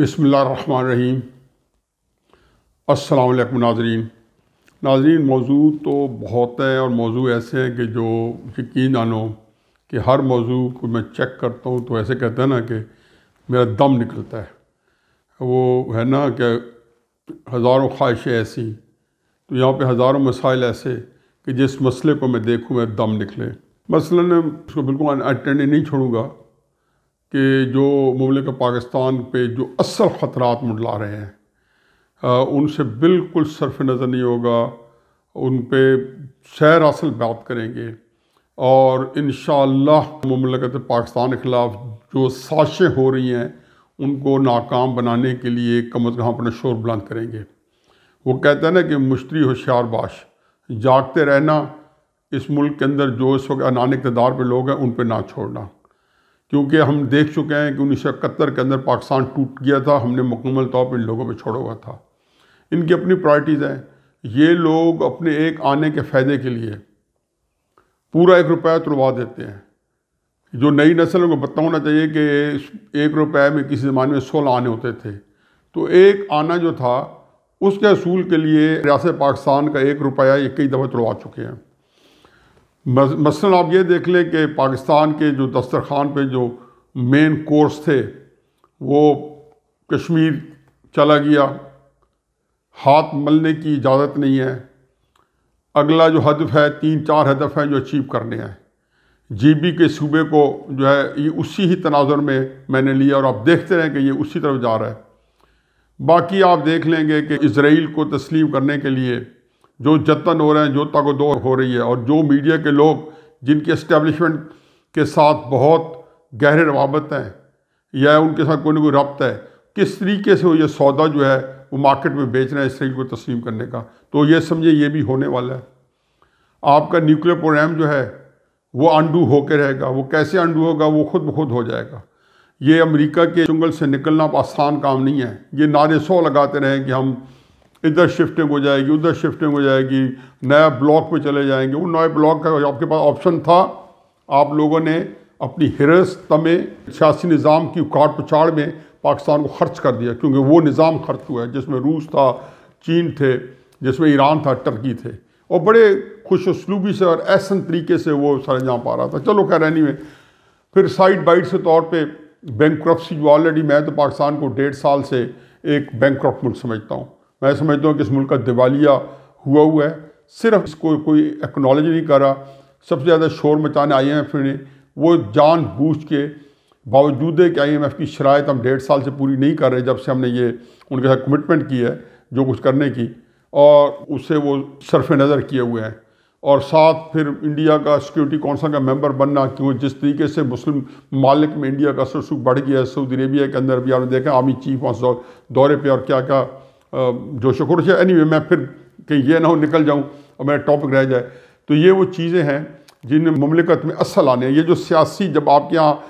बसमीम अल्लाम नाजरीन नाजरीन मौजू तो बहुत है और मौजू ऐसे हैं कि जो यकीन आनो कि हर मौजू को मैं चेक करता हूँ तो ऐसे कहते हैं ना कि मेरा दम निकलता है वो है ना कि हज़ारों ख्वाहिशें ऐसी तो यहाँ पे हज़ारों मसाइल ऐसे कि जिस मसले को मैं देखूँ मैं दम निकले मसला मैं उसको बिल्कुल अटेंड नहीं छोड़ूंगा कि जो ममलिक पाकिस्तान पे जो असल ख़तरा मंडला रहे हैं आ, उनसे बिल्कुल सरफ नज़र नहीं होगा उन पर सैर असल बात करेंगे और इन ममलकत पाकिस्तान के ख़िलाफ़ जो साशें हो रही हैं उनको नाकाम बनाने के लिए कम अज़ कम अपना शोर बुलंद करेंगे वो कहते हैं ना कि मुश्तरी होशियार बाश जागते रहना इस मुल्क के अंदर जो इस वक्त अनान इकतदार पर लोग हैं उन पर ना छोड़ना क्योंकि हम देख चुके हैं कि उन्नीस के अंदर पाकिस्तान टूट गया था हमने मुकम्मल तौर पर इन लोगों पर छोड़ा हुआ था इनकी अपनी प्रायरिटीज़ हैं ये लोग अपने एक आने के फ़ायदे के लिए पूरा एक रुपया तुलवा देते हैं जो नई नस्ल को पता होना चाहिए कि एक रुपये में किसी ज़माने में सोलह आने होते थे तो एक आना जो था उसके असूल के लिए रियासत पाकिस्तान का एक रुपया ये कई दफ़ा तुड़वा चुके हैं मसलन आप ये देख लें कि पाकिस्तान के जो दस्तरखान पे जो मेन कोर्स थे वो कश्मीर चला गया हाथ मलने की इजाज़त नहीं है अगला जो हदफ है तीन चार हदफ हैं जो अचीव करने हैं जीबी के सूबे को जो है ये उसी ही तनाजर में मैंने लिया और आप देखते रहें कि ये उसी तरफ जा रहा है बाकी आप देख लेंगे कि इसराइल को तस्लीम करने के लिए जो जतन हो रहे हैं जो तगोदौर हो रही है और जो मीडिया के लोग जिनके इस्टेब्लिशमेंट के साथ बहुत गहरे रवाबत हैं या उनके साथ कोई ना कोई रबत है किस तरीके से वो ये सौदा जो है वो मार्केट में बेच रहे हैं इसराइल को तस्लीम करने का तो ये समझे ये भी होने वाला है आपका न्यूक्लियर प्रोग्राम जो है वो अंडू होकर रहेगा वो कैसे अंडू होगा वो खुद ब खुद हो जाएगा ये अमेरिका के चुंगल से निकलना आसान काम नहीं है ये नारे सौ लगाते रहें कि हम इधर शिफ्टिंग हो जाएगी उधर शिफ्टिंग हो जाएगी नया ब्लॉक पे चले जाएंगे वो नए ब्लॉक का आपके पास ऑप्शन था आप लोगों ने अपनी हिरस तमे सियासी निज़ाम की काट पछाड़ में पाकिस्तान को खर्च कर दिया क्योंकि वो निज़ाम खर्च हुआ है जिसमें रूस था चीन थे जिसमें ईरान था टर्की थे और बड़े खुश उसलूबी से और ऐसा तरीके से वो सरंजाम पा रहा था चलो खैर एनी में फिर साइड बाइट के तौर पर बैंक जो ऑलरेडी मैं तो पाकिस्तान को डेढ़ साल से एक बैंक मुल्क समझता हूँ मैं समझता हूँ कि इस मुल्क का दिवालिया हुआ हुआ है सिर्फ इसको कोई एक्नॉलेज नहीं कर रहा सबसे ज़्यादा शोर मचाने आई एम एफ ने वो जान बूझ के बावजूद कि आई एम एफ़ की शरात हम डेढ़ साल से पूरी नहीं कर रहे जब से हमने ये उनके साथ कमिटमेंट की है जो कुछ करने की और उससे वो सरफ नज़र किए हुए हैं और साथ फिर इंडिया का सिक्योरिटी काउंसिल का मेंबर बनना क्यों जिस तरीके से मुस्लिम मालिक में इंडिया का सरसुख बढ़ गया है सऊदी अरेबिया के अंदर भी आपने देखा आर्मी चीफ वहाँ दौरे पे और क्या क्या जो शकुर से एनी anyway, मैं फिर कहीं ये ना हो निकल जाऊँ और मेरा टॉपिक रह जाए तो ये वो चीज़ें हैं जिन ममलिकत में असल आने ये जो सियासी जब आपके यहाँ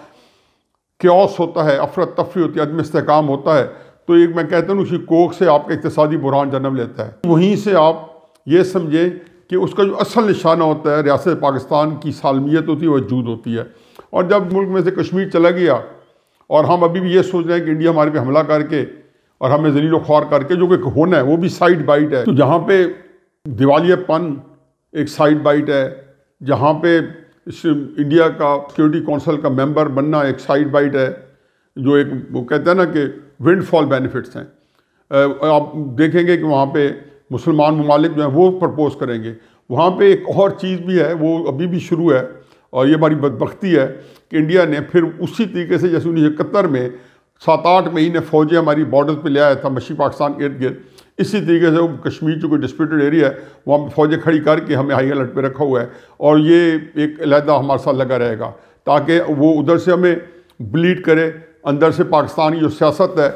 क्योस होता है अफरत तफरी होती है आदमी इसकाम होता है तो एक मैं कहता हूँ उसी कोक से आपका इकतदी बुरहान जन्म लेता है वहीं से आप ये समझें कि उसका जो असल निशाना होता है रियासत पाकिस्तान की सालमियत होती है वजूद होती है और जब मुल्क में से कश्मीर चला गया और हम अभी भी ये सोच रहे हैं कि इंडिया हमारे पे हमला करके और हमें जलील ख्वार करके जो कि होना है वो भी साइड बाइट है तो जहाँ पे दिवालियापन एक साइड बाइट है जहाँ पे इंडिया का सिक्योरिटी काउंसिल का मेंबर बनना एक साइड बाइट है जो एक वो कहते हैं ना कि विंडफॉल बेनिफिट्स हैं आप देखेंगे कि वहाँ पे मुसलमान ममालिक जो हैं वो प्रपोज करेंगे वहाँ पे एक और चीज़ भी है वो अभी भी शुरू है और ये हमारी बदबख्ती है कि इंडिया ने फिर उसी तरीके से जैसे उन्नीस में सात आठ महीने फौजी हमारी बॉर्डर पर ले आया था मशी पाकिस्तान इर्द गिर्द इसी तरीके से कश्मीर जो कोई डिस्प्यूटेड एरिया है वहाँ पर फौजें खड़ी करके हमें हाई अलर्ट पर रखा हुआ है और ये एक अलहदा हमारे साथ लगा रहेगा ताकि वो उधर से हमें ब्लीड करे अंदर से पाकिस्तान की जो सियासत है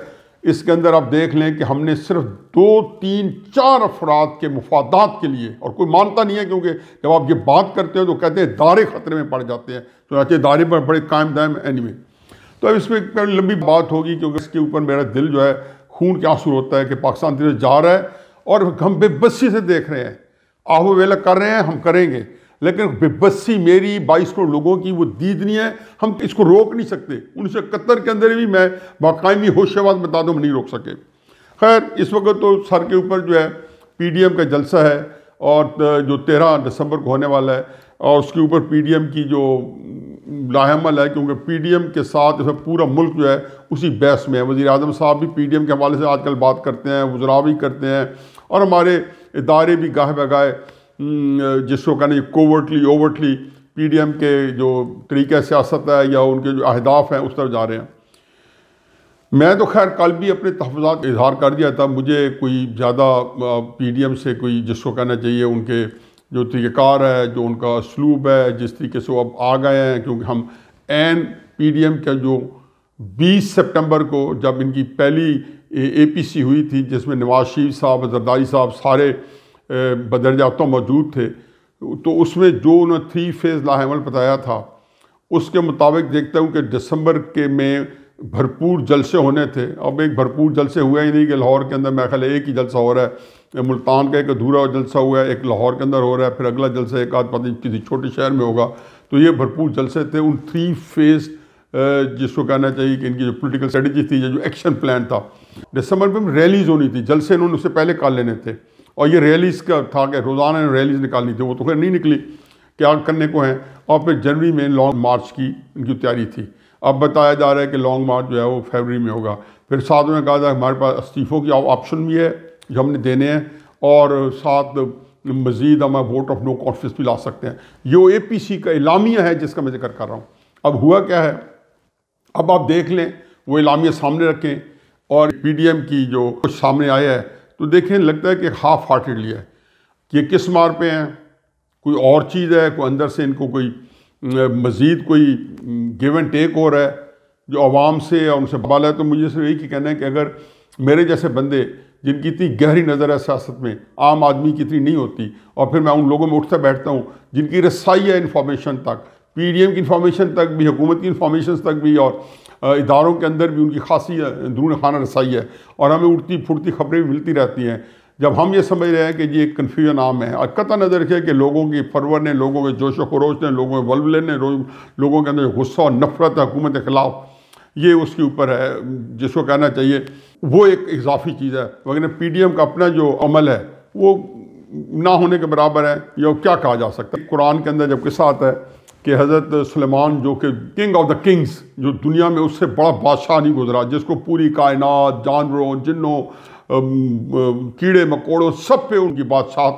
इसके अंदर आप देख लें कि हमने सिर्फ दो तीन चार अफराद के मफादात के लिए और कोई मानता नहीं है क्योंकि जब आप ये बात करते हैं तो कहते हैं दारे ख़तरे में पड़ जाते हैं तो चाहते दारे पर बड़े कायम दायम एनिमे तो अब इसमें लंबी बात होगी क्योंकि इसके ऊपर मेरा दिल जो है खून के आंसू होता है कि पाकिस्तान की जा रहा है और हम बेबसी से देख रहे हैं आहो वेला कर रहे हैं हम करेंगे लेकिन बेबसी मेरी बाईस करोड़ लोगों की वो दीदनी है हम इसको रोक नहीं सकते उन्नीस के अंदर भी मैं बाकायमी होशियाबाद बता दूँ नहीं रोक सके खैर इस वक्त तो सर के ऊपर जो है एम का जलसा है और जो तेरह दिसंबर को होने वाला है और उसके ऊपर पीडीएम की जो लाहमल है क्योंकि पी डी एम के साथ इसमें पूरा मुल्क जो है उसी बहस में है वज़ी अजम साहब भी पी डी एम के हवाले से आजकल बात करते हैं वजरा भी करते हैं और हमारे इदारे भी गाह बगाए हम्म, जिसको कहने covertly overtly P D M के जो तरीक़ सियासत है या उनके जो अहदाफ हैं उस तरफ जा रहे हैं मैं तो खैर कल भी अपने तहफात का इजहार कर दिया था मुझे कोई ज़्यादा पी डी एम से कोई जिसको कहना चाहिए उनके जो तरीक़ार है जो उनका स्लूब है जिस तरीके से वो अब आ गए हैं क्योंकि हम एन पी डी एम का जो 20 सितंबर को जब इनकी पहली ए पी सी हुई थी जिसमें नवाज शरीफ साहब जरदारी साहब सारे बदरजातों मौजूद थे तो उसमें जो उन्होंने थ्री फेज़ लाहमल बताया था उसके मुताबिक देखता हूँ कि दिसंबर के में भरपूर जलसे होने थे अब एक भरपूर जलसे हुए ही नहीं कि लाहौर के अंदर मेरा ख्याल एक ही जलसा हो रहा है मुल्तान का एक अधूरा जलसा हुआ है एक लाहौर के अंदर हो रहा है फिर अगला जलसा एक आध पता किसी छोटे शहर में होगा तो ये भरपूर जलसे थे उन थ्री फेज़ जिसको कहना चाहिए कि इनकी जो पॉलिटिकल स्ट्रेटजी थी या जो एक्शन प्लान था दिसंबर में रैलीज होनी थी जलसे इन्होंने उससे पहले कर लेने थे और ये रैलीज का था कि रोज़ाना रैलीज निकालनी थी वो तो खैर नहीं निकली क्या करने को हैं और फिर जनवरी में लॉन्ग मार्च की इनकी तैयारी थी अब बताया जा रहा है कि लॉन्ग मार्च जो है वो फरवरी में होगा फिर साथ में कहा जाए हमारे पास इस्तीफ़ों की ऑप्शन भी है जो हमने देने हैं और साथ मज़ीद हम वोट ऑफ नो कॉन्फिडेंस भी ला सकते हैं ये सी का इलामिया है जिसका मैं जिक्र कर रहा हूँ अब हुआ क्या है अब आप देख लें वो इलामिया सामने रखें और पी डी एम की जो कुछ सामने आया है तो देखें लगता है कि हाफ हार्टेडली है कि ये किस मार पे हैं कोई और चीज़ है कोई अंदर से इनको कोई मज़ीद कोई गिव एंड टेक हो रहा है जो आवाम से और उनसे बवाल है तो मुझे सिर्फ यही कहना है कि अगर मेरे जैसे बंदे जिनकी इतनी गहरी नज़र है सियासत में आम आदमी की इतनी नहीं होती और फिर मैं उन लोगों में उठता बैठता हूँ जिनकी रसाई है इन्फॉर्मेशन तक पी डी एम की इन्फॉर्मेशन तक भी हुकूमत की इन्फॉर्मेशन तक भी और इदारों के अंदर भी उनकी खासी दरून खाना रसाई है और हमें उड़ती फुटती खबरें भी मिलती रहती हैं जब हम ये समझ रहे हैं कि ये एक कन्फ्यूजन आम है और नज़र रखे कि लोगों की फरवर ने लोगों के जोश व खरोश ने लोगों के वलवले ने लोगों के अंदर गुस्सा और नफरत है हुकूमत के ख़िलाफ़ ये उसके ऊपर है जिसको कहना चाहिए वो एक इजाफी चीज़ है वगैरह पी का अपना जो अमल है वो ना होने के बराबर है या क्या कहा जा सकता है कुरान के अंदर जब किस्सा आता है कि हज़रत सलेमान जो कि किंग ऑफ द किंग्स जो दुनिया में उससे बड़ा बादशाह नहीं गुजरा जिसको पूरी कायनात जानवरों जिन्हों कीड़े मकोड़ों सब पे उनकी बादशाह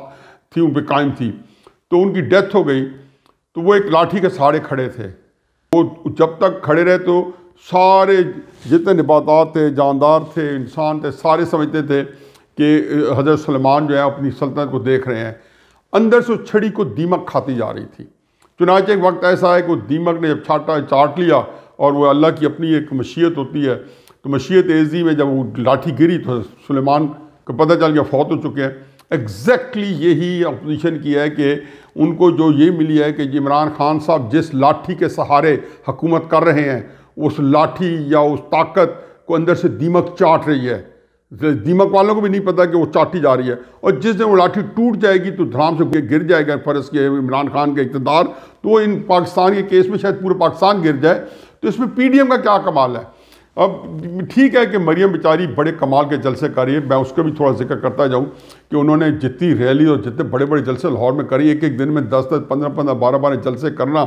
थी उन पर कायम थी तो उनकी डेथ हो गई तो वो एक लाठी के सहारे खड़े थे वो जब तक खड़े रहे तो सारे जितने नबातात थे जानदार थे इंसान थे सारे समझते थे कि हज़रत सलमान जो है अपनी सल्तनत को देख रहे हैं अंदर से उस छड़ी को दीमक खाती जा रही थी चुनाच एक वक्त ऐसा है कि दीमक ने जब छाटा चाट लिया और वह अल्लाह की अपनी एक मशीयत होती है तो मशीयत एजी में जब वो लाठी गिरी तो सलेमान को पता चल गया फौत हो चुके हैं एग्जैक्टली यही अपोजिशन की है कि उनको जो ये मिली है कि इमरान खान साहब जिस लाठी के सहारे हुकूमत कर रहे हैं उस लाठी या उस ताकत को अंदर से दीमक चाट रही है दीमक वालों को भी नहीं पता कि वो चाटी जा रही है और जिस दिन वो लाठी टूट जाएगी तो धराम से गिर जाएगा फर्ज के इमरान खान के इकतदार तो इन पाकिस्तान के केस में शायद पूरे पाकिस्तान गिर जाए तो इसमें पी डी एम का क्या कमाल है अब ठीक है कि मरियम बेचारी बड़े कमाल के जलसे कर रही है मैं उसका भी थोड़ा जिक्र करता जाऊँ कि उन्होंने जितनी रैली और जितने बड़े बड़े जलसे लाहौर में करी एक एक दिन में दस दस पंद्रह पंद्रह बारह बारह जलसे करना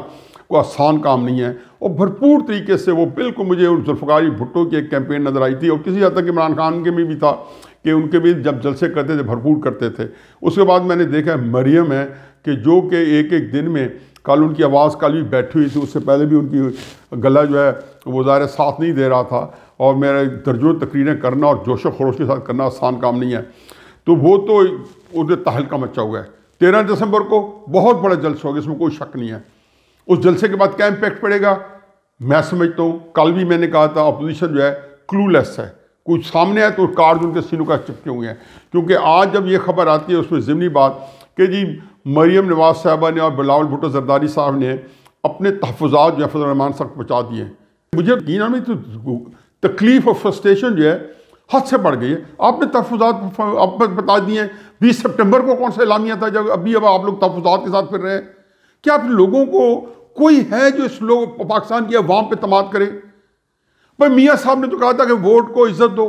को आसान काम नहीं है और भरपूर तरीके से वो बिल्कुल मुझे जुल्फ़ारी भुट्टो की एक कैंपेन नज़र आई थी और किसी हद तक इमरान खान के में भी था कि उनके भी जब जलसे करते थे भरपूर करते थे उसके बाद मैंने देखा है मरियम है कि जो कि एक एक दिन में कल उनकी आवाज़ कल भी बैठी हुई थी उससे पहले भी उनकी गला जो है वो ज़ाहिर साथ नहीं दे रहा था और मेरा दर्जों तकरीरें करना और जोश खरोश के साथ करना आसान काम नहीं है तो वो तो उनके तहलका मचा हुआ है तेरह दिसंबर को बहुत बड़ा जलसा होगा इसमें कोई शक नहीं है उस जलसे के बाद क्या इम्पैक्ट पड़ेगा मैं समझता हूँ कल भी मैंने कहा था अपोजिशन जो है क्लूलेस है कुछ सामने आए तो कार्ड उनके सीनों का चिपके हुए हैं क्योंकि आज जब ये खबर आती है उसमें ज़िमनी बात कि जी मरीम नवाज साहबा ने और बिलावल भुटो जरदारी साहब ने अपने तहफात जो है फजलरहमान सख्त पहुँचा दिए मुझे यकीन में तो तकलीफ और फ्रस्ट्रेशन जो है हद से बढ़ गई है आपने तहफात आप बता दिए हैं बीस सेप्टेम्बर को कौन सा इलामिया था जब अभी अब आप लोग तहफात के साथ फिर रहे हैं क्या आप लोगों को कोई है जो इस लोग पाकिस्तान की अवाम पर तमाद करे भाई मियाँ साहब ने तो कहा था कि वोट को इज्जत दो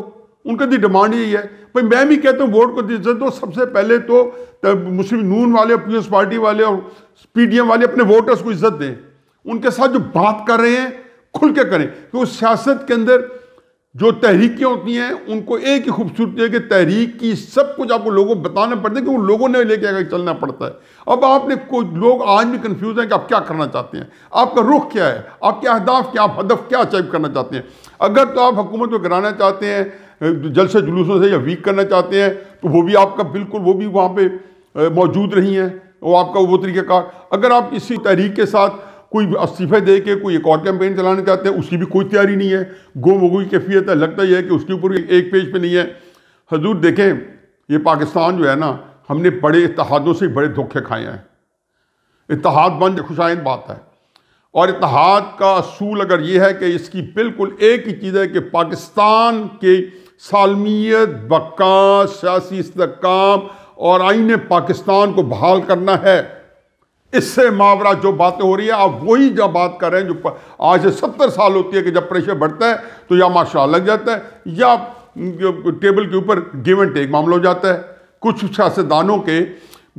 उनका दी डिमांड यही है भाई मैं भी कहता हूँ वोट को तो इज्जत दो सबसे पहले तो, तो मुस्लिम नून वाले पीपल्स पार्टी वाले और पीडीएम वाले अपने वोटर्स को इज्जत दें उनके साथ जो बात कर रहे हैं खुल के करें क्योंकि तो सियासत के अंदर जो तहरीकें होती हैं उनको एक ही खूबसूरती है कि तहरीक की सब कुछ आपको लोगों को बताना पड़ता है क्योंकि लोगों ने लेके आगे चलना पड़ता है अब आपने कुछ लोग आज भी कंफ्यूज हैं कि आप क्या करना चाहते हैं आपका रुख क्या है आपके अहदाफ क्या आप हदफ क्या अचीव करना चाहते हैं अगर तो आप हुकूमत को गिराना चाहते हैं जलसे जुलूसों से या वीक करना चाहते हैं तो वो भी आपका बिल्कुल वो भी वहाँ पर मौजूद रही हैं वो आपका वो तरीक़ाकार अगर आप इसी तहरीक के साथ कोई इस्तीफे दे के कोई एक और कैंपेन चलाना चाहते हैं उसकी भी कोई तैयारी नहीं है गुम की कैफियत है लगता ही है कि उसके ऊपर एक पेज पे नहीं है हजूर देखें ये पाकिस्तान जो है ना हमने बड़े इतिहादों से बड़े धोखे खाए हैं इतिहाद बंद खुशाइन बात है और इतिहाद का असूल अगर ये है कि इसकी बिल्कुल एक ही चीज़ है कि पाकिस्तान के सालमियत बका सियासी इसकाम और आईने पाकिस्तान को बहाल करना है इससे मावरा जो बातें हो रही है आप वही जब बात कर रहे हैं जो आज से सत्तर साल होती है कि जब प्रेशर बढ़ता है तो या माशा लग जाता है या टेबल के ऊपर गिव एंड टेक मामला हो जाता है कुछ सियासतदानों के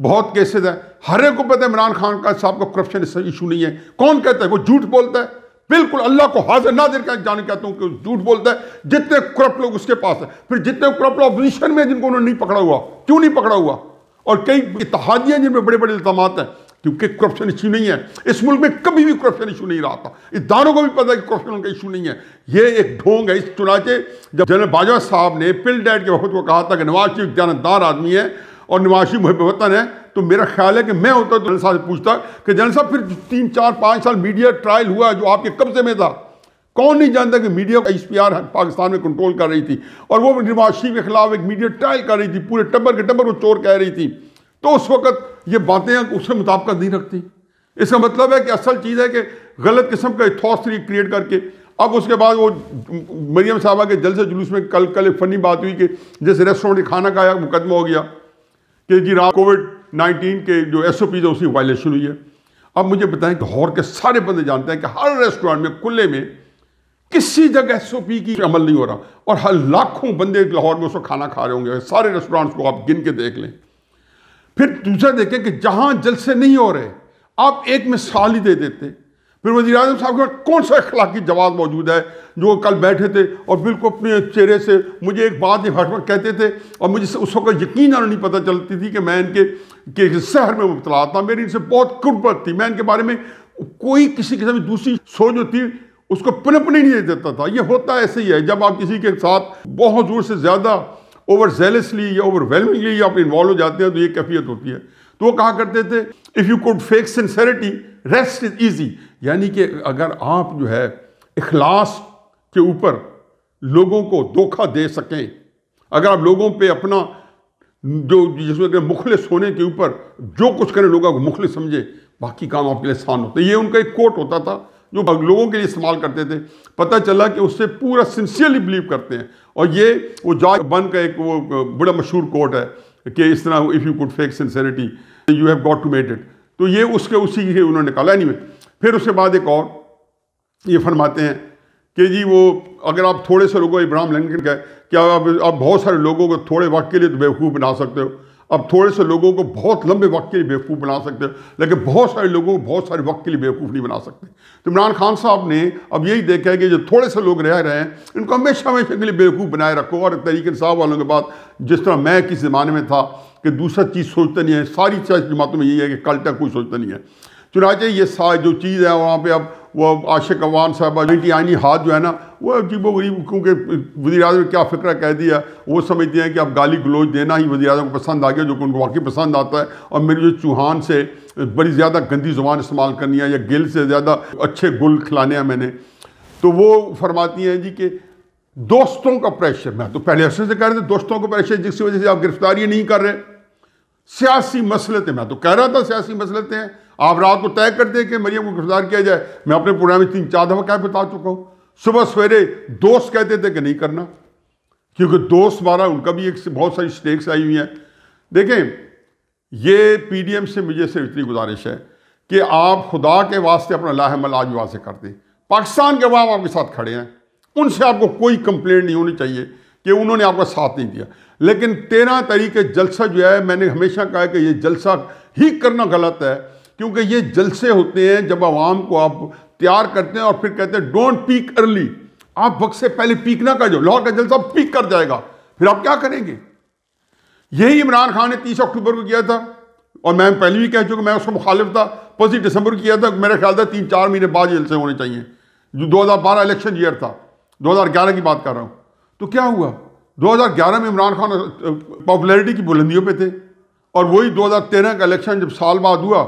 बहुत केसेस हैं हर एक को पता है इमरान खान का साहब का करप्शन इशू नहीं है कौन कहता है वो झूठ बोलता है बिल्कुल अल्लाह को हाजिर ना देकर जान कहता हूँ कि झूठ बोलता है जितने करप्ट लोग उसके पास है फिर जितने करप्ट लोग अपोजिशन में जिनको उन्होंने नहीं पकड़ा हुआ क्यों नहीं पकड़ा हुआ और कई इतिहादियाँ जिनमें बड़े बड़े इल्जाम हैं क्योंकि करप्शन इशू नहीं है इस मुल्क में कभी भी करप्शन इशू नहीं रहा था इदारों को भी पता है कि करप्शन उनका इशू नहीं है ये एक ढोंग है इस चुनाचे जब जनरल बाजवा साहब ने पिल डैड के वक्त को कहा था कि नवाज शरीफ दयानतदार आदमी है और नवाज मुहब वतन है तो मेरा ख्याल है कि मैं होता तो जनरल साहब से पूछता कि जनरल साहब फिर तीन चार पाँच साल मीडिया ट्रायल हुआ जो आपके कब्जे में था कौन नहीं जानता कि media S P R Pakistan में कंट्रोल कर रही थी और वो नवाज शरीफ के खिलाफ एक मीडिया ट्रायल कर रही थी पूरे टब्बर के टब्बर को चोर कह रही थी तो उस वक्त ये बातें उसके मुताबिक नहीं रखती इसका मतलब है कि असल चीज़ है कि गलत किस्म का थॉसरी क्रिएट करके अब उसके बाद वो मरियम साहबा के जलसे जुलूस में कल कल एक फ़नी बात हुई कि जिस रेस्टोरेंट में खाना खाया मुकदमा हो गया कि जी रात कोविड नाइन्टीन के जो एस ओ पीज है उसकी वायलेशन हुई है अब मुझे बताएं लाहौर के सारे बंदे जानते हैं कि हर रेस्टोरेंट में खुले में किसी जगह एस ओ पी की अमल नहीं हो रहा और हर लाखों बंदे लाहौर में उसको खाना खा रहे होंगे सारे रेस्टोरेंट्स को आप गिन के देख लें फिर दूसरा देखें कि जहां जलसे नहीं हो रहे आप एक मिसाल ही दे देते फिर वजी अजम साहब के कौन सा अखलाकी जवाब मौजूद है जो कल बैठे थे और बिल्कुल अपने चेहरे से मुझे एक बात ही हटवक कहते थे और मुझे उस वक्त यकीन और नहीं पता चलती थी कि मैं इनके के शहर में मुबतला था मेरी इनसे बहुत कुर्बत थी मैं इनके बारे में कोई किसी किस्म की दूसरी सोच होती उसको पनपने नहीं देता था ये होता ऐसे ही है जब आप किसी के साथ बहुत जोर से ज़्यादा ओवर जेलसली या ओवरवेलमिंगली आप इन्वॉल्व हो जाते हैं तो ये कैफियत होती है तो वो कहा करते थे if you could fake sincerity rest is easy यानी कि अगर आप जो है इखलास के ऊपर लोगों को धोखा दे सकें अगर आप लोगों पे अपना जो जिसमें मुखल सोने के ऊपर जो कुछ करें लोगों को मुखल समझे बाकी काम आपके लिए आसान होते ये उनका एक कोट होता था जो लोगों के लिए इस्तेमाल करते थे पता चला कि उससे पूरा सिंसियरली बिलीव करते हैं और ये वो जॉर्ज बन का एक वो बड़ा मशहूर कोट है कि इस तरह if you could fake sincerity you have got to made it तो ये उसके उसी के उन्होंने निकाला नहीं फिर उसके बाद एक और ये फरमाते हैं कि जी वो अगर आप थोड़े से लोगों इब्राहिम लिंकन का क्या आप, आप बहुत सारे लोगों को थोड़े वक्त के लिए तो बेवकूफ़ बना सकते हो अब थोड़े से लोगों को बहुत लंबे वक्त के लिए बेवकूफ़ बना सकते हो लेकिन बहुत सारे लोगों को बहुत सारे वक्त के लिए बेवकूफ़ नहीं बना सकते तो इमरान खान साहब ने अब यही देखा है कि जो थोड़े से लोग रह रहे हैं इनको हमेशा हमेशा के लिए बेवकूफ़ बनाए रखो और तरीके साहब वालों के बाद जिस तरह मैं किस ज़माने में था कि दूसरा चीज़ सोचते नहीं है सारी चीज़ जमातों में यही है कि कल तक कोई सोचता नहीं है चुनाचे ये सारी जो चीज़ है वहाँ पर अब वो आशिक अवान साहबा आइनी हाथ जो है ना वो अजीबो गरीब क्योंकि वजी अजम क्या फ़िक्र कह दिया वो समझते हैं कि अब गाली गलोच देना ही वजी अजम को पसंद आ गया जो कि उनको वाकई पसंद आता है और मेरी जो चूहान से बड़ी ज़्यादा गंदी ज़ुबान इस्तेमाल करनी है या गिल से ज़्यादा अच्छे गुल खिलाने हैं मैंने तो वो फरमाती हैं जी कि दोस्तों का प्रेशर मैं तो पहले अरसे से कह रहे थे दोस्तों का प्रेशर जिसकी वजह से आप गिरफ्तारी नहीं कर रहे सियासी मसलतें मैं तो कह रहा था सियासी मसलतें हैं आप रात को तय कर दें कि मरियम को गिरफ्तार किया जाए मैं अपने प्रोग्राम में तीन चार दफ़ा क्या बता चुका हूँ सुबह सवेरे दोस्त कहते थे कि नहीं करना क्योंकि दोस्त हमारा उनका भी एक बहुत सारी स्टेक्स आई हुई हैं देखें ये पीडीएम से मुझे सिर्फ इतनी गुजारिश है कि आप खुदा के वास्ते अपना लाहमल आज से कर दें पाकिस्तान के वाम आपके साथ खड़े हैं उनसे आपको कोई कंप्लेंट नहीं होनी चाहिए कि उन्होंने आपका साथ नहीं दिया लेकिन तेरह तारीख जलसा जो है मैंने हमेशा कहा कि ये जलसा ही करना गलत है क्योंकि ये जलसे होते हैं जब आवाम को आप तैयार करते हैं और फिर कहते हैं डोंट पीक अर्ली आप वक्त से पहले पीक ना कर जो लाहौर का जलसा पीक कर जाएगा फिर आप क्या करेंगे यही इमरान खान ने तीस अक्टूबर को किया था और मैं पहले भी कह चुका मैं उसको मुखालिफ था पच्चीस दिसंबर किया था मेरा ख्याल था तीन चार महीने बाद जलसे होने चाहिए जो दो इलेक्शन ईयर था दो की बात कर रहा हूँ तो क्या हुआ 2011 में इमरान खान पॉपुलैरिटी की बुलंदियों पे थे और वही 2013 का इलेक्शन जब साल बाद हुआ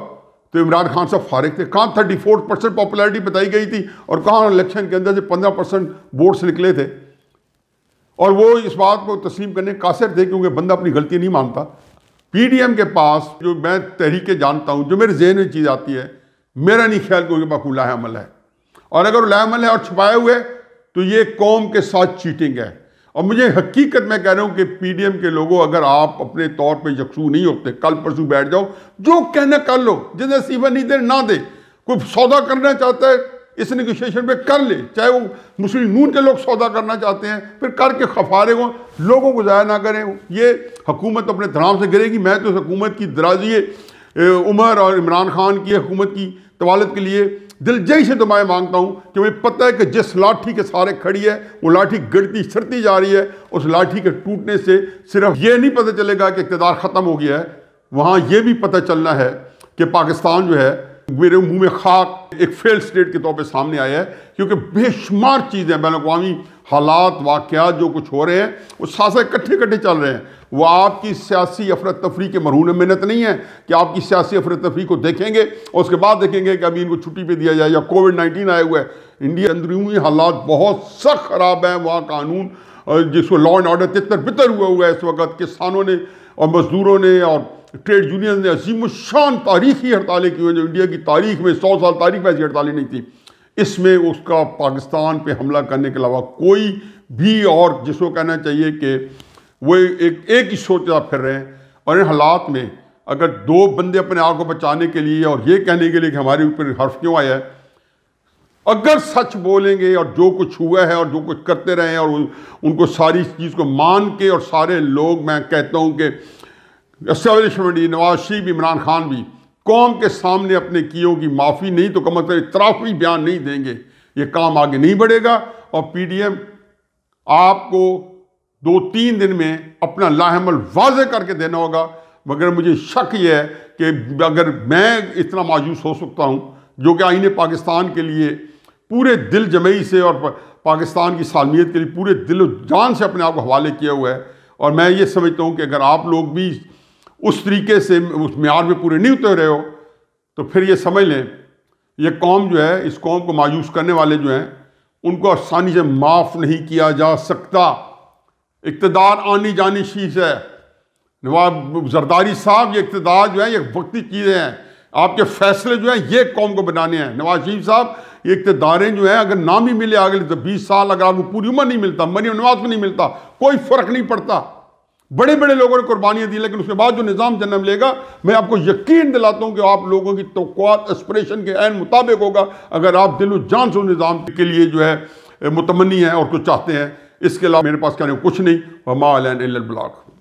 तो इमरान खान साहब फारिग थे कहाँ थर्टी फोर परसेंट पॉपुलरिटी बताई गई थी और कहाँ इलेक्शन के अंदर से पंद्रह परसेंट वोट्स निकले थे और वो इस बात को तस्लीम करने कासिर थे क्योंकि बंदा अपनी गलती नहीं मानता पीडीएम के पास जो मैं तहरीके जानता हूँ जो मेरे जहन में चीज़ आती है मेरा नहीं ख्याल क्योंकि उनके पास अमल है और अगर उल्लाह अमल है और छुपाए हुए तो ये कौम के साथ चीटिंग है और मुझे हकीकत में कह रहा हूँ कि पीडीएम के लोगों अगर आप अपने तौर पे यकसू नहीं होते कल परसों बैठ जाओ जो कहना कर लो जिन्हें सीमा नहीं दे ना दे कोई सौदा करना चाहता है इस निगोशिएशन पे कर ले चाहे वो मुस्लिम नून के लोग सौदा करना चाहते हैं फिर करके खफारे हों लोगों को ज़ाया ना करें ये हकूमत अपने धराम से गिरेगी मैं तो इस हकूमत की दराजिए उमर और इमरान खान की हकूमत की तवालत के लिए दिलजई से तो मैं मांगता हूँ कि मुझे पता है कि जिस लाठी के सहारे खड़ी है वो लाठी गिरती छिड़ती जा रही है उस लाठी के टूटने से सिर्फ ये नहीं पता चलेगा कि इकतदार ख़त्म हो गया है वहाँ ये भी पता चलना है कि पाकिस्तान जो है मेरे मुंह में खाक एक फेल स्टेट के तौर पर सामने आया है क्योंकि बेशुमार चीज़ें बैन अवी हालात वाक़ात जो कुछ हो रहे हैं वो सासे इकट्ठे इकट्ठे चल रहे हैं वो आपकी सियासी अफरत तफरी के मरहून मिनत नहीं है कि आपकी सियासी अफरत तफरी को देखेंगे और उसके बाद देखेंगे कि अभी इनको छुट्टी पे दिया जाए या कोविड नाइन्टीन आया हुआ है इंडिया अंदरूनी हालात बहुत सख्त ख़राब हैं वहाँ कानून जिसको लॉ एंड ऑर्डर तितर बितर हुआ हुआ है इस वक्त किसानों ने और मज़दूरों ने और ट्रेड यूनियन ने अजीम शान तारीखी हड़तालें की हुई जो इंडिया की तारीख में सौ साल तारीख में ऐसी हड़तालें नहीं थी इसमें उसका पाकिस्तान पे हमला करने के अलावा कोई भी और जिसको कहना चाहिए कि वो एक एक ही सोचता फिर रहे हैं और इन हालात में अगर दो बंदे अपने आप को बचाने के लिए और ये कहने के लिए कि हमारे ऊपर हर्फ क्यों आया है अगर सच बोलेंगे और जो कुछ हुआ है और जो कुछ करते रहे और उनको सारी चीज़ को मान के और सारे लोग मैं कहता हूँ कि इस्टेबलिशमेंट नवाज शरीफ इमरान खान भी कौम के सामने अपने कियों की माफ़ी नहीं तो कम अज कम इतराफ़ी बयान नहीं देंगे ये काम आगे नहीं बढ़ेगा और पी डी एम आपको दो तीन दिन में अपना लाहमल वाज करके देना होगा मगर मुझे शक यह है कि अगर मैं इतना मायूस हो सकता हूँ जो कि आईने पाकिस्तान के लिए पूरे दिल जमई से और पाकिस्तान की सालमियत के लिए पूरे दिल जान से अपने आप को हवाले किया हुआ है और मैं ये समझता हूँ कि अगर आप लोग भी उस तरीके से उस मैार में पूरे नहीं उतर रहे हो तो फिर ये समझ लें ये कौम जो है इस कौम को मायूस करने वाले जो हैं उनको आसानी से माफ़ नहीं किया जा सकता इकतदार आनी जानी चीज़ है नवाब जरदारी साहब ये इकतदार जो है ये वक्ती चीज़ें हैं आपके फैसले जो हैं ये कौम को बनाने हैं नवाज शरीफ साहब ये इकतदारें जो हैं अगर नाम ही मिले अगले तो बीस साल अगर आपको पूरी उम्र नहीं मिलता मनी नवाज को नहीं मिलता कोई फ़र्क नहीं पड़ता बड़े बड़े लोगों ने कुर्बानियाँ दी लेकिन उसके बाद जो निज़ाम जन्म लेगा मैं आपको यकीन दिलाता हूँ कि आप लोगों की तोकवात एस्परेशन के एन मुताबिक होगा अगर आप दिलो जान से निज़ाम के लिए जो है मुतमनी है और कुछ चाहते हैं इसके अलावा मेरे पास कहने कुछ नहीं वह अलैन ब्लाक